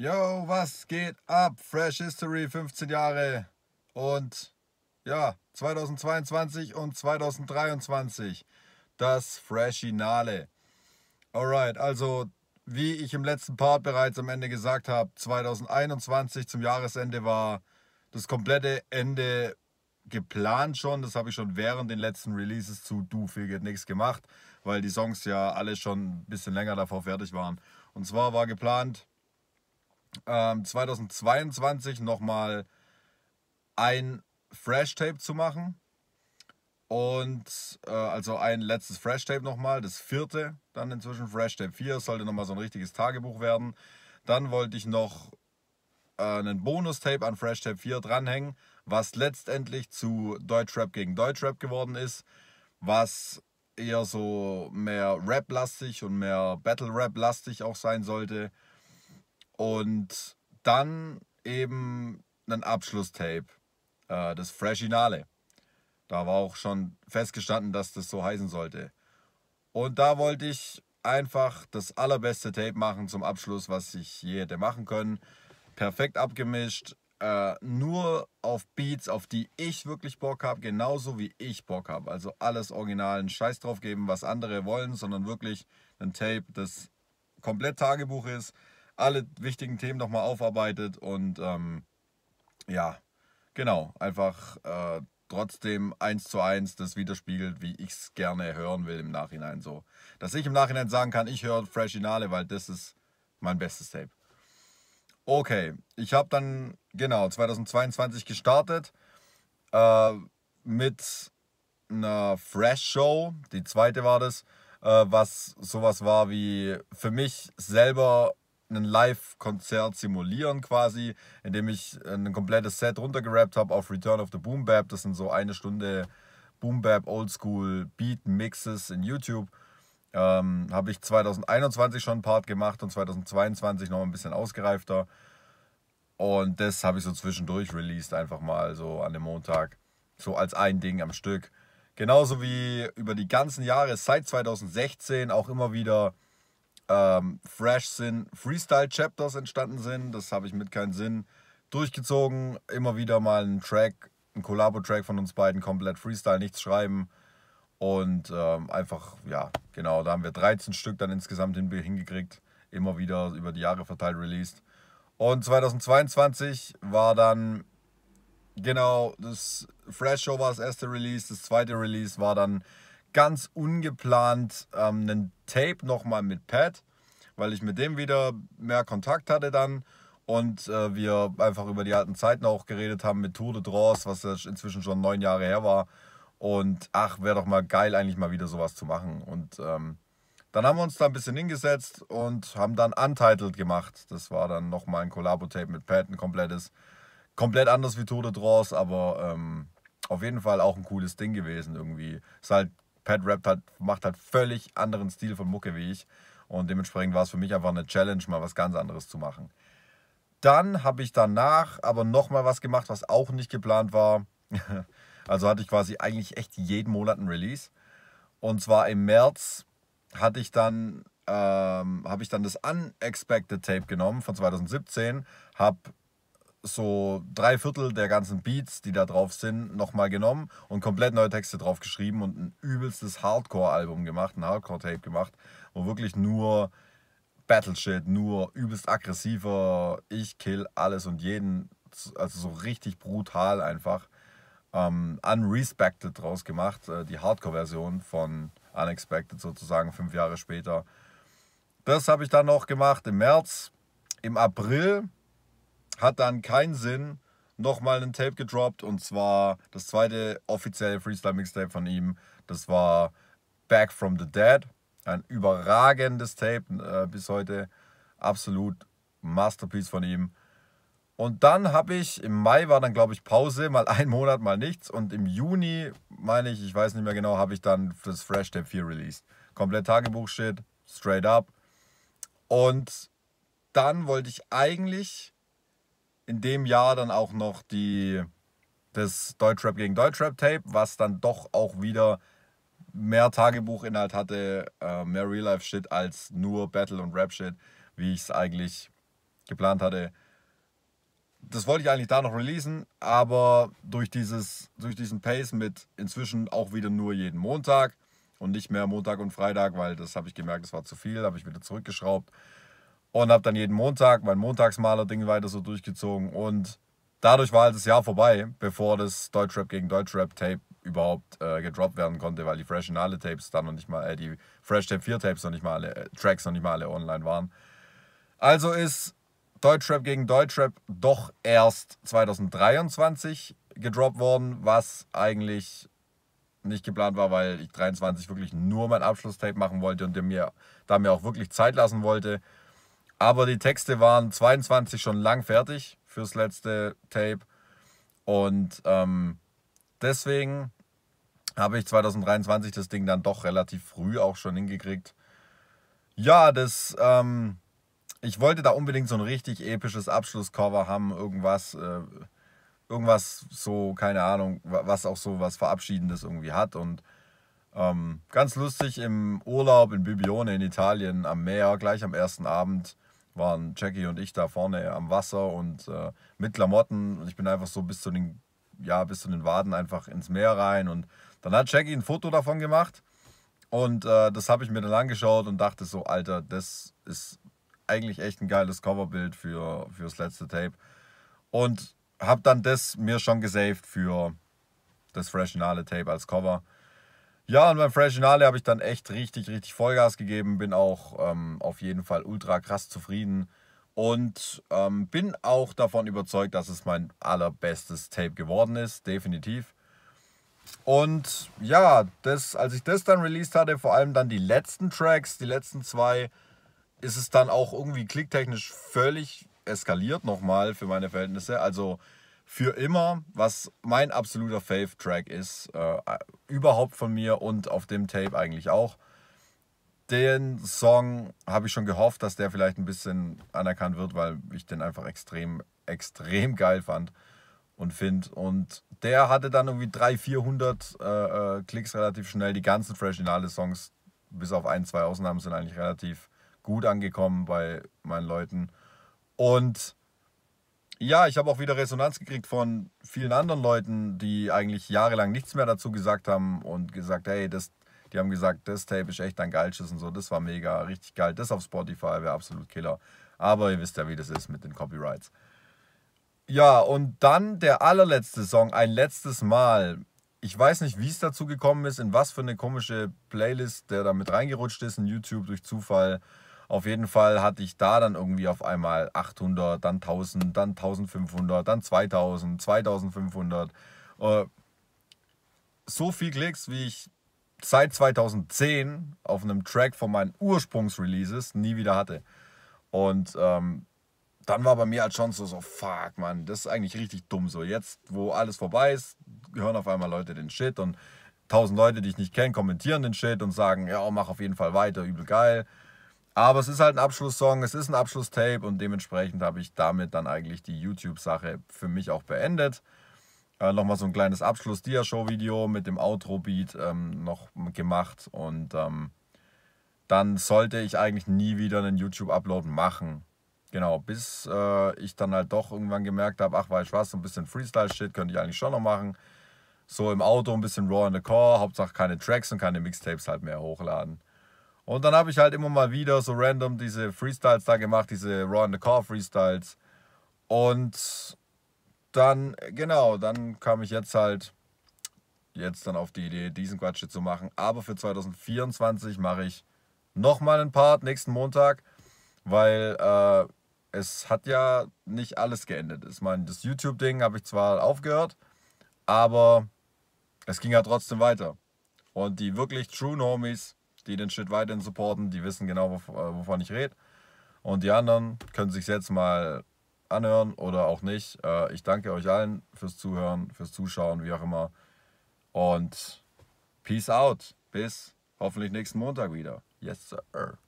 Yo, was geht ab? Fresh History, 15 Jahre. Und ja, 2022 und 2023. Das Freshinale. Alright, also wie ich im letzten Part bereits am Ende gesagt habe, 2021 zum Jahresende war das komplette Ende geplant schon. Das habe ich schon während den letzten Releases zu Du Feel Get Nix gemacht, weil die Songs ja alle schon ein bisschen länger davor fertig waren. Und zwar war geplant, ähm, 2022 nochmal ein Fresh Tape zu machen. Und äh, also ein letztes Fresh Tape nochmal, das vierte, dann inzwischen Fresh Tape 4, sollte nochmal so ein richtiges Tagebuch werden. Dann wollte ich noch äh, einen Bonus-Tape an Fresh Tape 4 dranhängen, was letztendlich zu Deutschrap gegen Deutschrap geworden ist, was eher so mehr Rap-lastig und mehr Battle-Rap-lastig auch sein sollte. Und dann eben ein Abschlusstape, äh, das Freshinale. Da war auch schon festgestanden, dass das so heißen sollte. Und da wollte ich einfach das allerbeste Tape machen zum Abschluss, was ich je hätte machen können. Perfekt abgemischt, äh, nur auf Beats, auf die ich wirklich Bock habe, genauso wie ich Bock habe. Also alles originalen Scheiß drauf geben, was andere wollen, sondern wirklich ein Tape, das komplett Tagebuch ist, alle wichtigen Themen nochmal aufarbeitet und ähm, ja, genau, einfach äh, trotzdem eins zu eins das widerspiegelt, wie ich es gerne hören will im Nachhinein so. Dass ich im Nachhinein sagen kann, ich höre Fresh Inale, weil das ist mein bestes Tape. Okay, ich habe dann genau 2022 gestartet äh, mit einer Fresh Show, die zweite war das, äh, was sowas war wie für mich selber ein Live-Konzert simulieren quasi, indem ich ein komplettes Set runtergerappt habe auf Return of the Boom Bap. Das sind so eine Stunde Boom Bap Oldschool Beat Mixes in YouTube. Ähm, habe ich 2021 schon einen Part gemacht und 2022 noch ein bisschen ausgereifter. Und das habe ich so zwischendurch released, einfach mal so an dem Montag. So als ein Ding am Stück. Genauso wie über die ganzen Jahre seit 2016 auch immer wieder ähm, fresh sind, Freestyle-Chapters entstanden sind. Das habe ich mit keinen Sinn durchgezogen. Immer wieder mal einen Track, einen Collabo-Track von uns beiden, komplett Freestyle, nichts schreiben. Und ähm, einfach, ja, genau, da haben wir 13 Stück dann insgesamt hingekriegt. Immer wieder über die Jahre verteilt released. Und 2022 war dann, genau, das Fresh Show war das erste Release, das zweite Release war dann ganz ungeplant ähm, einen Tape nochmal mit Pat, weil ich mit dem wieder mehr Kontakt hatte dann und äh, wir einfach über die alten Zeiten auch geredet haben mit Tour de Draws, was ja inzwischen schon neun Jahre her war. Und ach, wäre doch mal geil, eigentlich mal wieder sowas zu machen. Und ähm, dann haben wir uns da ein bisschen hingesetzt und haben dann Untitled gemacht. Das war dann nochmal ein Collabo-Tape mit Pat, ein komplettes. Komplett anders wie Tour de Draws, aber ähm, auf jeden Fall auch ein cooles Ding gewesen irgendwie. Ist halt Pat rappt halt, macht halt völlig anderen Stil von Mucke wie ich. Und dementsprechend war es für mich einfach eine Challenge, mal was ganz anderes zu machen. Dann habe ich danach aber nochmal was gemacht, was auch nicht geplant war. Also hatte ich quasi eigentlich echt jeden Monat einen Release. Und zwar im März hatte ich dann, ähm, habe ich dann das Unexpected Tape genommen von 2017, habe so drei Viertel der ganzen Beats, die da drauf sind, nochmal genommen und komplett neue Texte drauf geschrieben und ein übelstes Hardcore-Album gemacht, ein Hardcore-Tape gemacht, wo wirklich nur Battleshit, nur übelst aggressiver, ich kill alles und jeden, also so richtig brutal einfach, ähm, Unrespected draus gemacht, äh, die Hardcore-Version von Unexpected sozusagen fünf Jahre später. Das habe ich dann noch gemacht im März, im April hat dann keinen Sinn, nochmal ein Tape gedroppt und zwar das zweite offizielle Freestyle Mixtape von ihm. Das war Back from the Dead. Ein überragendes Tape äh, bis heute. Absolut Masterpiece von ihm. Und dann habe ich, im Mai war dann glaube ich Pause, mal ein Monat, mal nichts. Und im Juni, meine ich, ich weiß nicht mehr genau, habe ich dann das Fresh Tape 4 released. Komplett Tagebuch-Shit, straight up. Und dann wollte ich eigentlich in dem Jahr dann auch noch die, das Deutschrap gegen Deutschrap-Tape, was dann doch auch wieder mehr Tagebuchinhalt hatte, äh, mehr Real-Life-Shit als nur Battle- und Rap-Shit, wie ich es eigentlich geplant hatte. Das wollte ich eigentlich da noch releasen, aber durch, dieses, durch diesen Pace mit inzwischen auch wieder nur jeden Montag und nicht mehr Montag und Freitag, weil das habe ich gemerkt, das war zu viel, habe ich wieder zurückgeschraubt und habe dann jeden Montag mein Montagsmaler-Ding weiter so durchgezogen und dadurch war halt das Jahr vorbei, bevor das Deutschrap gegen Deutschrap-Tape überhaupt äh, gedroppt werden konnte, weil die Fresh Finale Tapes dann noch nicht mal, äh, die Fresh Tape 4 Tapes noch nicht mal alle, äh, Tracks noch nicht mal alle online waren. Also ist Deutschrap gegen Deutschrap doch erst 2023 gedroppt worden, was eigentlich nicht geplant war, weil ich 23 wirklich nur mein Abschlusstape machen wollte und mir, da mir auch wirklich Zeit lassen wollte. Aber die Texte waren 22 schon lang fertig fürs letzte Tape. Und ähm, deswegen habe ich 2023 das Ding dann doch relativ früh auch schon hingekriegt. Ja, das, ähm, ich wollte da unbedingt so ein richtig episches Abschlusscover haben, irgendwas, äh, irgendwas so, keine Ahnung, was auch so was Verabschiedendes irgendwie hat. Und ähm, ganz lustig im Urlaub in Bibione in Italien am Meer, gleich am ersten Abend, waren Jackie und ich da vorne am Wasser und äh, mit Klamotten. Und ich bin einfach so bis zu den, ja, bis zu den Waden einfach ins Meer rein. Und dann hat Jackie ein Foto davon gemacht. Und äh, das habe ich mir dann angeschaut und dachte so, Alter, das ist eigentlich echt ein geiles Coverbild für, fürs letzte Tape. Und habe dann das mir schon gesaved für das Freshnale Tape als Cover. Ja, und beim Freshinale habe ich dann echt richtig, richtig Vollgas gegeben. Bin auch ähm, auf jeden Fall ultra krass zufrieden. Und ähm, bin auch davon überzeugt, dass es mein allerbestes Tape geworden ist. Definitiv. Und ja, das, als ich das dann released hatte, vor allem dann die letzten Tracks, die letzten zwei, ist es dann auch irgendwie klicktechnisch völlig eskaliert nochmal für meine Verhältnisse. Also für immer, was mein absoluter Fave-Track ist, äh, überhaupt von mir und auf dem Tape eigentlich auch. Den Song habe ich schon gehofft, dass der vielleicht ein bisschen anerkannt wird, weil ich den einfach extrem, extrem geil fand und finde. Und der hatte dann irgendwie 300, 400 äh, äh, Klicks relativ schnell. Die ganzen Fresh Finale Songs, bis auf ein, zwei Ausnahmen, sind eigentlich relativ gut angekommen bei meinen Leuten. Und ja, ich habe auch wieder Resonanz gekriegt von vielen anderen Leuten, die eigentlich jahrelang nichts mehr dazu gesagt haben und gesagt, hey, das, die haben gesagt, das Tape ist echt ein geilsches und so, das war mega, richtig geil, das auf Spotify wäre absolut Killer. Aber ihr wisst ja, wie das ist mit den Copyrights. Ja, und dann der allerletzte Song, ein letztes Mal. Ich weiß nicht, wie es dazu gekommen ist, in was für eine komische Playlist der da mit reingerutscht ist, in YouTube durch Zufall. Auf jeden Fall hatte ich da dann irgendwie auf einmal 800, dann 1000, dann 1500, dann 2000, 2500. Äh, so viel Klicks, wie ich seit 2010 auf einem Track von meinen Ursprungsreleases nie wieder hatte. Und ähm, dann war bei mir halt schon so, so, fuck, Mann, das ist eigentlich richtig dumm so. Jetzt, wo alles vorbei ist, hören auf einmal Leute den Shit und tausend Leute, die ich nicht kenne, kommentieren den Shit und sagen, ja, mach auf jeden Fall weiter, übel geil. Aber es ist halt ein Abschlusssong, es ist ein Abschlusstape und dementsprechend habe ich damit dann eigentlich die YouTube-Sache für mich auch beendet. Äh, nochmal so ein kleines Abschluss-Dia-Show-Video mit dem Outro-Beat ähm, noch gemacht und ähm, dann sollte ich eigentlich nie wieder einen YouTube-Upload machen. Genau, bis äh, ich dann halt doch irgendwann gemerkt habe, ach, weißt du was, so ein bisschen Freestyle-Shit könnte ich eigentlich schon noch machen. So im Auto ein bisschen Raw in the Core, Hauptsache keine Tracks und keine Mixtapes halt mehr hochladen. Und dann habe ich halt immer mal wieder so random diese Freestyles da gemacht, diese Raw in the Car Freestyles. Und dann, genau, dann kam ich jetzt halt jetzt dann auf die Idee, diesen Quatsch zu machen. Aber für 2024 mache ich nochmal einen Part nächsten Montag, weil äh, es hat ja nicht alles geendet. Ich meine, das YouTube-Ding habe ich zwar aufgehört, aber es ging ja trotzdem weiter. Und die wirklich True Normies die den Shit weiterhin supporten, die wissen genau, äh, wovon ich rede. Und die anderen können sich jetzt mal anhören oder auch nicht. Äh, ich danke euch allen fürs Zuhören, fürs Zuschauen, wie auch immer. Und peace out. Bis hoffentlich nächsten Montag wieder. Yes, sir.